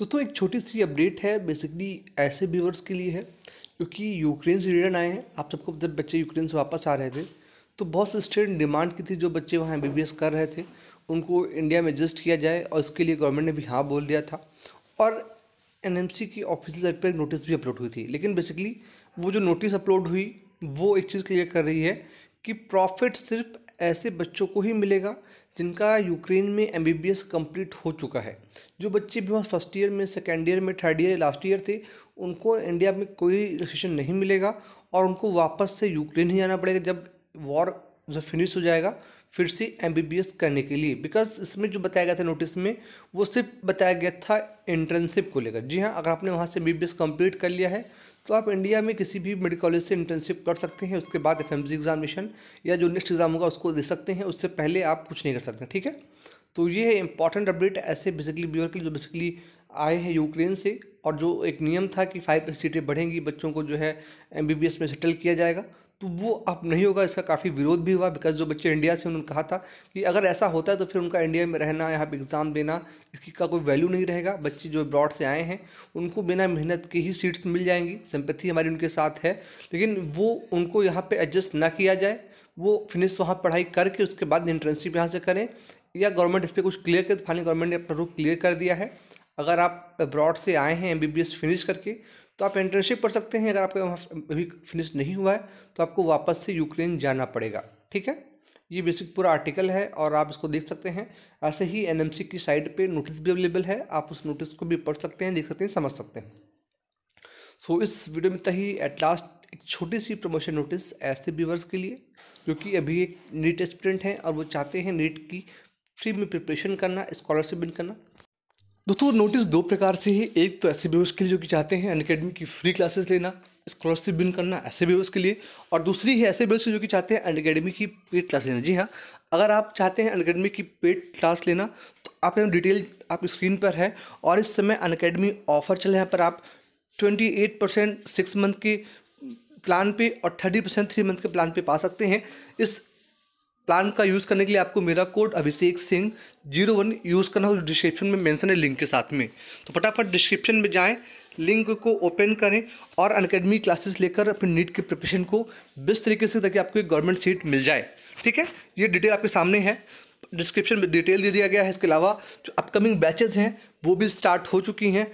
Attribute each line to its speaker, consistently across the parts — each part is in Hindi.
Speaker 1: दोस्तों तो एक छोटी सी अपडेट है बेसिकली ऐसे व्यूवर्स के लिए है क्योंकि यूक्रेन से रिटर्न आए हैं आप सबको जब बच्चे यूक्रेन से वापस आ रहे थे तो बहुत से स्टेट डिमांड की थी जो बच्चे वहाँ एम कर रहे थे उनको इंडिया में एडजस्ट किया जाए और इसके लिए गवर्नमेंट ने भी हाँ बोल दिया था और एन की ऑफिस साइट पर नोटिस भी अपलोड हुई थी लेकिन बेसिकली वो जो नोटिस अपलोड हुई वो एक चीज़ क्लियर कर रही है कि प्रॉफिट सिर्फ ऐसे बच्चों को ही मिलेगा जिनका यूक्रेन में एम बी कंप्लीट हो चुका है जो बच्चे भी वहाँ फर्स्ट ईयर में सेकेंड ईयर में थर्ड ईयर लास्ट ईयर थे उनको इंडिया में कोई रजिस्ट्रेशन नहीं मिलेगा और उनको वापस से यूक्रेन ही जाना पड़ेगा जब वॉर जब फिनिश हो जाएगा फिर से एम करने के लिए बिकॉज इसमें जो बताया गया था नोटिस में वो सिर्फ बताया गया था इंटर्नशिप को लेकर जी हाँ अगर आपने वहाँ से एम बी कंप्लीट कर लिया है तो आप इंडिया में किसी भी मेडिकल कॉलेज से इंटर्नशिप कर सकते हैं उसके बाद एफ एग्ज़ामिनेशन या जो नेक्स्ट एग्ज़ाम होगा उसको दे सकते हैं उससे पहले आप कुछ नहीं कर सकते ठीक है तो ये इंपॉर्टेंट अपडेट ऐसे बेसिकली व्यूअर के लिए जो बेसिकली आए हैं यूक्रेन से और जो एक नियम था कि फाइव सीटें बढ़ेंगी बच्चों को जो है एम में सेटल किया जाएगा तो वो अब नहीं होगा इसका काफ़ी विरोध भी हुआ बिकॉज जो बच्चे इंडिया से उन्होंने कहा था कि अगर ऐसा होता है तो फिर उनका इंडिया में रहना यहाँ पर एग्ज़ाम देना इसकी का कोई वैल्यू नहीं रहेगा बच्चे जो ब्रॉड से आए हैं उनको बिना मेहनत के ही सीट्स मिल जाएंगी सिंपथी हमारी उनके साथ है लेकिन वो उनको यहाँ पर एडजस्ट ना किया जाए वो फिनिश वहाँ पढ़ाई करके उसके बाद इंटर्नशिप यहाँ से करें या गवर्नमेंट इस पर कुछ क्लियर कर फाइनली गवर्नमेंट ने अपना रूप क्लियर कर दिया है अगर आप अब्रॉड से आए हैं एम फिनिश करके तो आप इंटर्नशिप कर सकते हैं अगर आपके वहाँ अभी फिनिश नहीं हुआ है तो आपको वापस से यूक्रेन जाना पड़ेगा ठीक है ये बेसिक पूरा आर्टिकल है और आप इसको देख सकते हैं ऐसे ही एन की साइट पर नोटिस भी अवेलेबल है आप उस नोटिस को भी पढ़ सकते हैं देख सकते हैं समझ सकते हैं सो so, इस वीडियो में तही एट लास्ट एक छोटी सी प्रमोशन नोटिस ऐसे व्यूवर्स के लिए क्योंकि अभी एक नीट स्टूडेंट हैं और वो चाहते हैं नीट की फ्री में प्रिपरेशन करना स्कॉलरशिप विन करना दोस्तों नोटिस दो प्रकार से है एक तो ऐसे व्यूअर्स के लिए जो कि चाहते हैं अनकेडमी की फ्री क्लासेस लेना स्कॉलरशिप विन करना ऐसे व्यवस्थ के लिए और दूसरी है ऐसे व्यवस्था जो कि चाहते हैं अनकेडमी की पेड क्लास लेना जी हाँ अगर आप चाहते हैं अनकेडमी की पेड क्लास लेना तो आप डिटेल आपकी स्क्रीन पर है और इस समय अनकेडमी ऑफर चले रहा पर आप twenty eight percent six month के प्लान पे और थर्टी परसेंट थ्री मंथ के प्लान पे पा सकते हैं इस प्लान का यूज़ करने के लिए आपको मेरा code Abhishek Singh zero one use करना हो डिस्क्रिप्शन में मेंशन है लिंक के साथ में तो फटाफट डिस्क्रिप्शन में जाएं लिंक को ओपन करें और अनकेडमी क्लासेस लेकर अपने नीट की प्रिपरेशन को बेस्ट तरीके से ताकि आपको एक गवर्नमेंट सीट मिल जाए ठीक है ये डिटेल आपके सामने है डिस्क्रिप्शन में डिटेल दे दिया गया है इसके अलावा जो अपकमिंग बैचेज़ हैं वो भी स्टार्ट हो चुकी हैं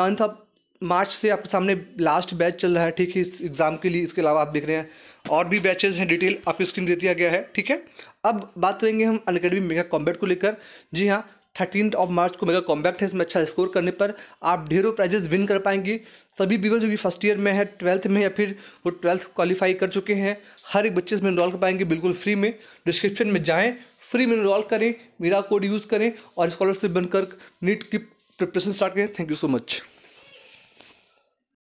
Speaker 1: नाइन्थ ऑफ मार्च से आपके सामने लास्ट बैच चल रहा है ठीक है इस एग्ज़ाम के लिए इसके अलावा आप देख रहे हैं और भी बैचेज हैं डिटेल आपकी स्क्रीन दे दिया गया है ठीक है अब बात करेंगे हम अन अकेडमी मेगा कॉम्बैक्ट को लेकर जी हाँ थर्टीन ऑफ मार्च को मेगा कॉम्बैक्ट है इसमें अच्छा स्कोर करने पर आप ढेरों प्राइजेस विन कर पाएंगे सभी बीवर जो कि फर्स्ट ईयर में है ट्वेल्थ में या फिर वो ट्वेल्थ क्वालिफाई कर चुके हैं हर एक बच्चे इसमें इनरॉल कर पाएंगे बिल्कुल फ्री में डिस्क्रिप्शन में जाएँ फ्री में इनरॉल करें मेरा कोड यूज़ करें और स्कॉलरशिप बनकर नीट की प्रिपरेशन स्टार्ट करें थैंक यू सो मच